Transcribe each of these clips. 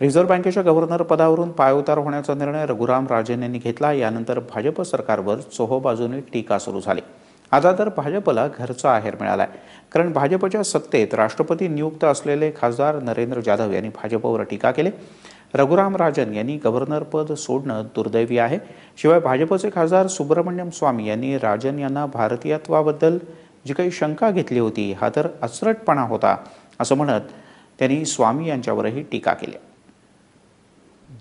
Reserve बँकेच्या governor पदावरून पायउतार होण्याचा निर्णय रघुराम राजन यांनी घेतला यानंतर भाजप सरकारवर बाजूने टीका सुरू झाली आता तर भाजपला घरचा आहेर मिळाला आहे कारण भाजपच्या सत्तेत राष्ट्रपती नियुक्त असलेले खासदार नरेंद्र जाधव यांनी भाजपवर टीका केली रघुराम राजन यांनी गव्हर्नरपद सोडणं दुर्दैवी आहे शिवाय भाजपचे खासदार सुब्रमण्यम स्वामी यांनी राजन यांना भारतीयत्वाबद्दल जी काही शंका घेतली होती हा तर अचरटपणा होता असं म्हणत त्यांनी स्वामी यांच्यावरही टीका केली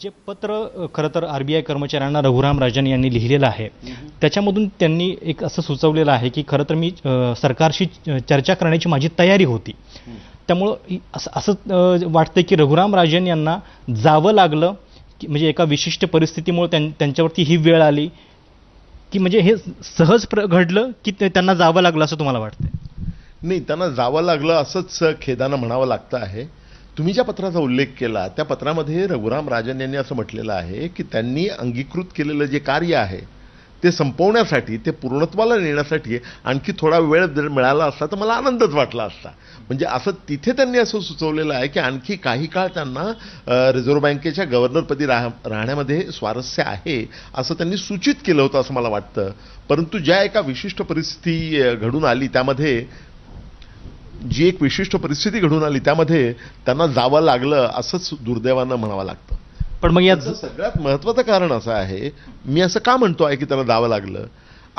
जे पत्र खरं तर आय कर्मचाऱ्यांना रघुराम राजन यांनी लिहिलेलं आहे त्याच्यामधून त्यांनी एक असं सुचवलेलं आहे की खरं तर मी सरकारशी चर्चा करण्याची माझी तयारी होती त्यामुळं असं असं वाटतं की रघुराम राजन यांना जावं लागलं की म्हणजे एका विशिष्ट परिस्थितीमुळे त्यांच्यावरती ही वेळ आली की म्हणजे हे सहज प्र घडलं की त्यांना जावं लागलं असं तुम्हाला वाटतं नाही त्यांना जावं लागलं असंच खेदानं म्हणावं लागतं आहे तुम्ही ज्या पत्राचा उल्लेख केला त्या पत्रामध्ये रघुराम राजन यांनी असं म्हटलेलं आहे की त्यांनी अंगीकृत केलेलं जे कार्य आहे ते संपवण्यासाठी ते पूर्णत्वाला नेण्यासाठी आणखी थोडा वेळ जर मिळाला असता तर मला आनंदच वाटला असता म्हणजे असं तिथे त्यांनी असं सुचवलेलं आहे की आणखी काही काळ त्यांना रिझर्व्ह बँकेच्या गव्हर्नरपदी राह राहण्यामध्ये स्वारस्य आहे असं त्यांनी सूचित केलं होतं असं मला वाटतं परंतु ज्या एका विशिष्ट परिस्थिती घडून आली त्यामध्ये जी एक विशिष्ट परिस्थिती घडून आली त्यामध्ये त्यांना जावं लागलं असंच दुर्दैवानं म्हणावं लागतं पण मग याचं सगळ्यात महत्वाचं कारण असं आहे मी असं का म्हणतो आहे की त्यांना जावं लागलं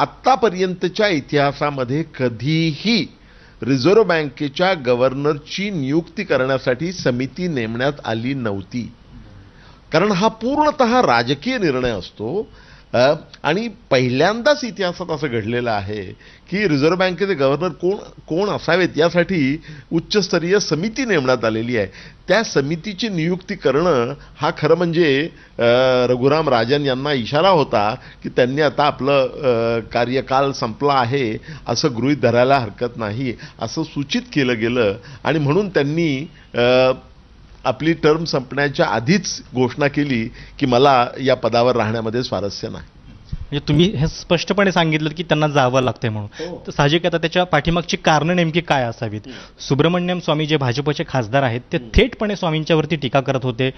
आत्तापर्यंतच्या इतिहासामध्ये कधीही रिझर्व्ह बँकेच्या गव्हर्नरची नियुक्ती करण्यासाठी समिती नेमण्यात आली नव्हती कारण हा पूर्णतः राजकीय निर्णय असतो आणि पहिल्यांदाच इतिहासात असं घडलेलं आहे की रिझर्व्ह बँकेचे गव्हर्नर कोण कोण असावेत यासाठी उच्चस्तरीय समिती नेमण्यात आलेली आहे त्या समितीची नियुक्ती करणं हा खरं म्हणजे रघुराम राजन यांना इशारा होता की त्यांनी आता आपलं कार्यकाल संपला आहे असं गृहीत धरायला हरकत नाही असं सूचित केलं गेलं आणि म्हणून त्यांनी आपली टर्म संपण्याच्या आधीच घोषणा केली की मला या पदावर राहण्यामध्ये स्वारस्य नाही म्हणजे तुम्ही हे स्पष्टपणे सांगितलं की त्यांना जावं लागतंय म्हणून हो. तर साहजिक आता त्याच्या पाठीमागची कारणं नेमकी काय असावीत सुब्रमण्यम स्वामी जे भाजपचे खासदार आहेत ते थेटपणे स्वामींच्यावरती टीका करत होते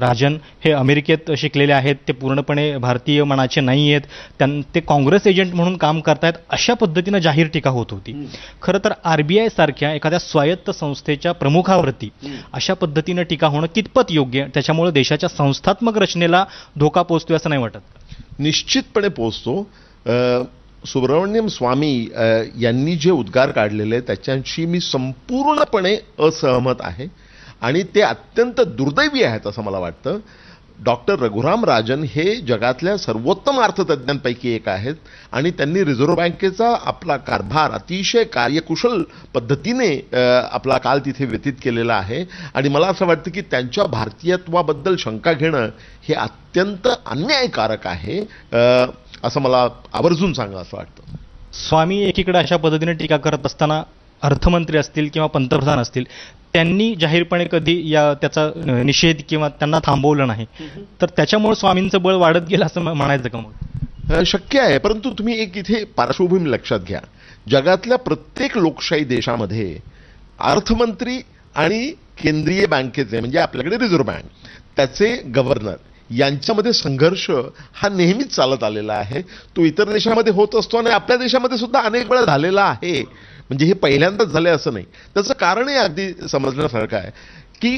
राजन हे अमेरिकेत शिकलेले आहेत ते पूर्णपणे भारतीय मनाचे नाही आहेत त्यां ते काँग्रेस एजंट म्हणून काम करतायत अशा पद्धतीनं जाहीर टीका होत होती खरं तर आर बी सारख्या एखाद्या स्वायत्त संस्थेच्या प्रमुखावरती अशा पद्धतीनं टीका होणं कितपत योग्य त्याच्यामुळे देशाच्या संस्थात्मक रचनेला धोका पोचतोय असं नाही वाटत निश्चितपणे पोचतो सुब्रमण्यम स्वामी यांनी जे उद्गार काढलेले त्याच्याशी मी संपूर्णपणे असहमत आहे आणि ते अत्यंत दुर्दैवी आहेत असं मला वाटतं डॉक्टर रघुराम राजन हे जगातल्या सर्वोत्तम अर्थतज्ञांपैकी एक आहेत आणि त्यांनी रिझर्व्ह बँकेचा आपला कारभार अतिशय कार्यकुशल पद्धतीने आपला काल तिथे व्यतीत केलेला आहे आणि मला असं वाटतं की त्यांच्या भारतीयत्वाबद्दल शंका घेणं हे अत्यंत अन्यायकारक आहे असं मला आवर्जून सांगा असं वाटतं स्वामी एकीकडे अशा पद्धतीने टीका करत असताना अर्थमंत्री असतील किंवा पंतप्रधान असतील त्यांनी जाहीरपणे कधी या त्याचा निषेध किंवा त्यांना थांबवलं नाही तर त्याच्यामुळे स्वामींचं बळ वाढत गेलं असं म्हणायचं का मग शक्य आहे परंतु तुम्ही एक इथे पार्श्वभूमी लक्षात घ्या जगातल्या प्रत्येक लोकशाही देशामध्ये अर्थमंत्री आणि केंद्रीय बँकेचे म्हणजे आपल्याकडे रिझर्व्ह बँक त्याचे गव्हर्नर यांच्यामध्ये संघर्ष हा नेहमीच चालत आलेला आहे तो इतर देशामध्ये होत असतो आणि आपल्या देशामध्ये सुद्धा अनेक वेळा झालेला आहे म्हणजे हे पहिल्यांदाच झालं असं नाही त्याचं कारणही अगदी समजण्यासारखं आहे की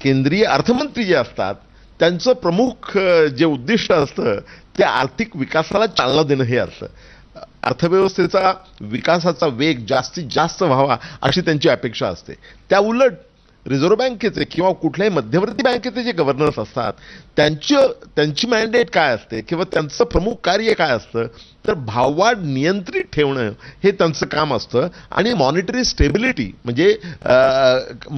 केंद्रीय अर्थमंत्री जे असतात त्यांचं प्रमुख जे उद्दिष्ट असतं ते आर्थिक विकासाला चालना देणं हे असतं अर्थव्यवस्थेचा विकासाचा वेग जास्तीत जास्त व्हावा अशी त्यांची अपेक्षा असते त्या उलट रिझर्व्ह बँकेचे किंवा कुठल्याही मध्यवर्ती बँकेचे जे गव्हर्नर्स असतात त्यांचं त्यांची मॅन्डेट काय असते किंवा त्यांचं प्रमुख कार्य काय असतं तर भाववाढ नियंत्रित ठेवणं हे त्यांचं काम असतं आणि मॉनिटरी स्टेबिलिटी म्हणजे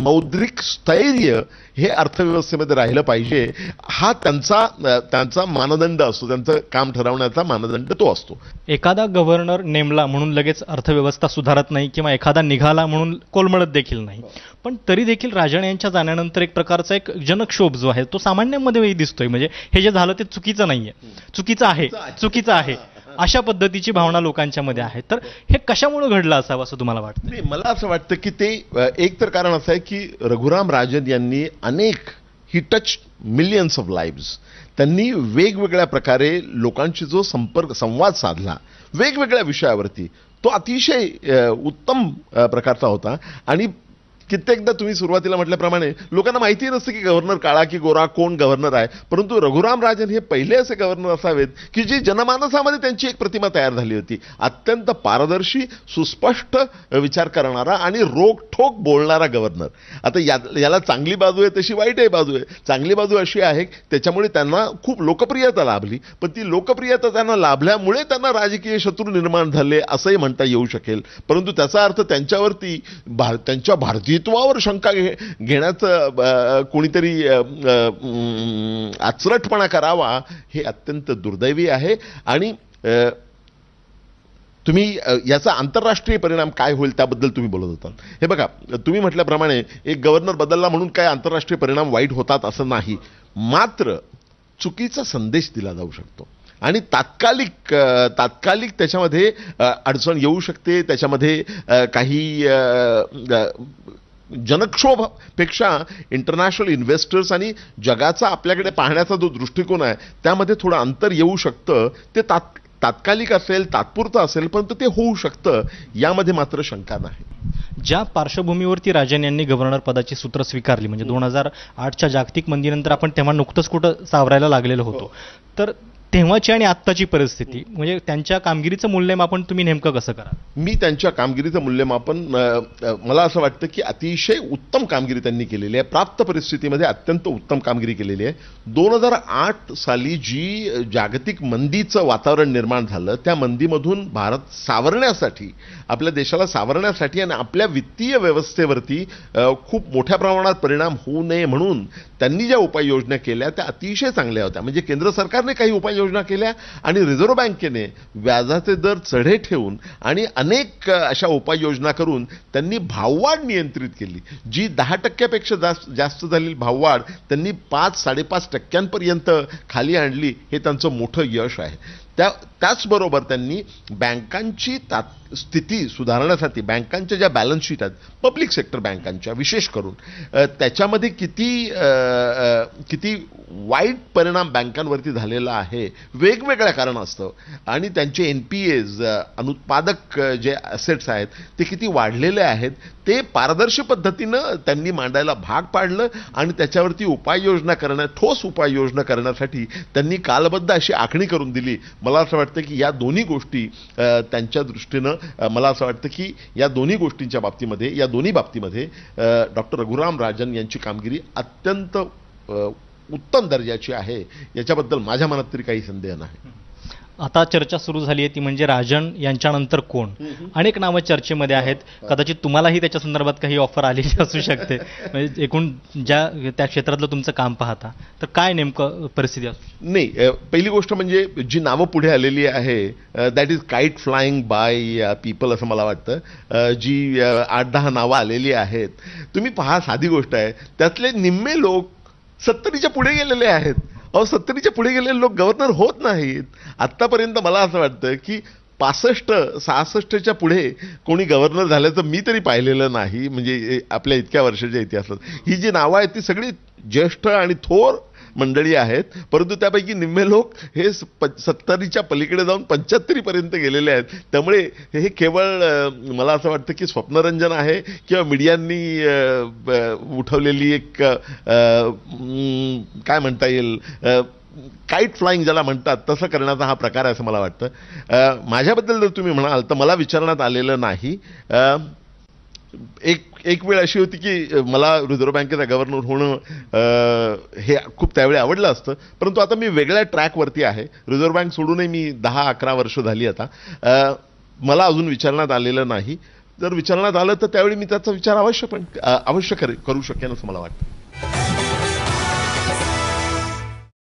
मौद्रिक स्थैर्य हे अर्थव्यवस्थेमध्ये राहिलं पाहिजे हा त्यांचा त्यांचा मानदंड असतो त्यांचं काम ठरवण्याचा मानदंड तो असतो एखादा गव्हर्नर नेमला म्हणून लगेच अर्थव्यवस्था सुधारत नाही किंवा एखादा निघाला म्हणून कोलमळत देखील नाही पण तरी देखील राजण यांच्या जाण्यानंतर एक प्रकारचा एक जनक्षोभ जो आहे तो सामान्यांमध्ये दिसतोय म्हणजे हे जे झालं ते चुकीचं नाहीये चुकीचं आहे चुकीचं आहे अशा पद्धतीची भावना लोकांच्या मध्ये आहे तर हे कशामुळे घडलं असावं असं तुम्हाला वाटतं मला असं वाटतं की ते एक तर कारण असं आहे की रघुराम राजन यांनी अनेक ही टच मिलियन्स ऑफ लाईव्स त्यांनी वेगवेगळ्या प्रकारे लोकांशी जो संपर्क संवाद साधला वेगवेगळ्या विषयावरती तो अतिशय उत्तम प्रकारचा होता आणि कित्येकदा तुम्ही सुरुवातीला म्हटल्याप्रमाणे लोकांना माहिती नसतं की गव्हर्नर काळा की गोरा कोण गव्हर्नर आहे परंतु रघुराम राजन हे पहिले असे गव्हर्नर असावेत की जी जनमानसामध्ये त्यांची एक प्रतिमा तयार झाली होती अत्यंत पारदर्शी सुस्पष्ट विचार करणारा आणि रोखठोक बोलणारा गव्हर्नर आता याला चांगली बाजू आहे तशी वाईटही बाजू आहे चांगली बाजू अशी आहे त्याच्यामुळे त्यांना खूप लोकप्रियता लाभली पण ती लोकप्रियता त्यांना लाभल्यामुळे त्यांना राजकीय शत्रू निर्माण झाले असंही म्हणता येऊ शकेल परंतु त्याचा अर्थ त्यांच्यावरती भार त्यांच्या भारतीय अस्तित्वावर शंका घे घेण्याचं कोणीतरी आचरटपणा करावा हे अत्यंत दुर्दैवी आहे आणि तुम्ही याचा आंतरराष्ट्रीय परिणाम काय होईल त्याबद्दल तुम्ही बोलत होता हे बघा तुम्ही म्हटल्याप्रमाणे एक गव्हर्नर बदलला म्हणून काय आंतरराष्ट्रीय परिणाम वाईट होतात असं नाही मात्र चुकीचा संदेश दिला जाऊ शकतो आणि तात्कालिक तात्कालिक त्याच्यामध्ये अडचण येऊ शकते त्याच्यामध्ये काही जनक्षोभापेक्षा इंटरनॅशनल इन्व्हेस्टर्स आणि जगाचा आपल्याकडे पाहण्याचा जो दृष्टिकोन आहे त्यामध्ये थोडं अंतर येऊ शकतं ते तात् तात्कालिक असेल तात्पुरतं असेल परंतु ते होऊ शकतं यामध्ये मात्र शंका नाही ज्या पार्श्वभूमीवरती राजन यांनी गव्हर्नर पदाची सूत्र स्वीकारली म्हणजे हो. दोन हजार आठच्या जागतिक मंदीनंतर आपण तेव्हा नुकतंच कुठं सावरायला लागलेलो होतो हो. तर तेव्हाची आणि आत्ताची परिस्थिती म्हणजे त्यांच्या कामगिरीचं मूल्यमापन तुम्ही नेमकं कसं करा मी त्यांच्या कामगिरीचं मूल्यमापन मला असं वाटतं की अतिशय उत्तम कामगिरी त्यांनी केलेली आहे प्राप्त परिस्थितीमध्ये अत्यंत उत्तम कामगिरी केलेली आहे दोन हजार आठ साली जी जागतिक मंदीचं वातावरण निर्माण झालं त्या मंदीमधून भारत सावरण्यासाठी आपल्या देशाला सावरण्यासाठी आणि आपल्या वित्तीय व्यवस्थेवरती खूप मोठ्या प्रमाणात परिणाम होऊ नये म्हणून त्यांनी ज्या उपाययोजना केल्या त्या अतिशय चांगल्या होत्या म्हणजे केंद्र सरकारने काही उपाय योजना केल्या आणि रिझर्व्ह बँकेने व्याजाचे दर चढे ठेवून आणि अनेक अशा उपाययोजना करून त्यांनी भाववाढ नियंत्रित केली जी दहा टक्क्यापेक्षा जास्त जास्त झालेली भाववाढ त्यांनी पाच साडेपाच टक्क्यांपर्यंत खाली आणली हे त्यांचं मोठं यश आहे त्या त्याचबरोबर त्यांनी बँकांची तात स्थिती सुधारण्यासाठी बँकांच्या ज्या बॅलन्स शीट आहेत पब्लिक सेक्टर बँकांच्या विशेष करून त्याच्यामध्ये किती किती वाईट परिणाम बँकांवरती झालेला आहे वेगवेगळ्या कारण असतं आणि त्यांचे एन पी एज अनुत्पादक जे असेट्स आहेत ते किती वाढलेले आहेत ते पारदर्शी पद्धतीनं त्यांनी मांडायला भाग पाडलं आणि त्याच्यावरती उपाययोजना करण्या ठोस उपाययोजना करण्यासाठी त्यांनी कालबद्ध अशी आखणी करून दिली मला असं वाटतं की या दोन्ही गोष्टी त्यांच्या दृष्टीनं मला असं वाटतं की या दोन्ही गोष्टींच्या बाबतीमध्ये या दोन्ही बाबतीमध्ये डॉक्टर रघुराम राजन यांची कामगिरी अत्यंत उत्तम दर्जाची आहे याच्याबद्दल माझ्या मनात तरी काही संदेह नाही आता चर्चा सुरू झाली आहे ती म्हणजे राजन यांच्यानंतर कोण अनेक नावं चर्चेमध्ये आहेत हो, हो. कदाचित तुम्हालाही त्याच्या संदर्भात काही ऑफर आलेली असू शकते म्हणजे एकूण ज्या त्या क्षेत्रातलं तुमचं काम पाहता तर काय नेमकं परिस्थिती असू नाही पहिली गोष्ट म्हणजे जी नावं पुढे आलेली आहे that is kite flying by people असं मला वाटतं जी आठ दहा नावं आलेली आहेत तुम्ही पहा साधी गोष्ट आहे त्यातले निम्मे लोक सत्तरीच्या पुढे गेलेले आहेत अहो सत्तरीच्या पुढे गेलेले लोक गव्हर्नर होत नाहीत आत्तापर्यंत मला असं वाटतं की पासष्ट सहासष्टच्या पुढे कोणी गव्हर्नर झाल्याचं मी तरी पाहिलेलं नाही म्हणजे आपल्या इतक्या वर्षाच्या इतिहासात ही जी नावं आहेत ती सगळी ज्येष्ठ आणि थोर मंडळी आहेत परंतु त्यापैकी निम्मे लोक हे सत्तरीच्या पलीकडे जाऊन पंच्याहत्तरीपर्यंत गेलेले आहेत त्यामुळे हे केवळ मला असं वाटतं की स्वप्नरंजन आहे किंवा मीडियांनी उठवलेली एक काय म्हणता येईल काईट फ्लाईंग ज्याला म्हणतात तसं करण्याचा हा प्रकार आहे असं मला वाटतं माझ्याबद्दल जर तुम्ही म्हणाल तर मला विचारण्यात आलेलं नाही एक एक वेळ अशी होती की मला रिझर्व्ह बँकेचा गव्हर्नर होणं हे खूप त्यावेळी आवडलं असतं परंतु आता मी वेगळ्या ट्रॅकवरती आहे रिझर्व्ह बँक सोडूनही मी दहा अकरा वर्ष झाली आता मला अजून विचारण्यात आलेलं नाही जर विचारण्यात आलं तर त्यावेळी मी त्याचा विचार अवश्य पण अवश्य करू शकेन असं मला वाटतं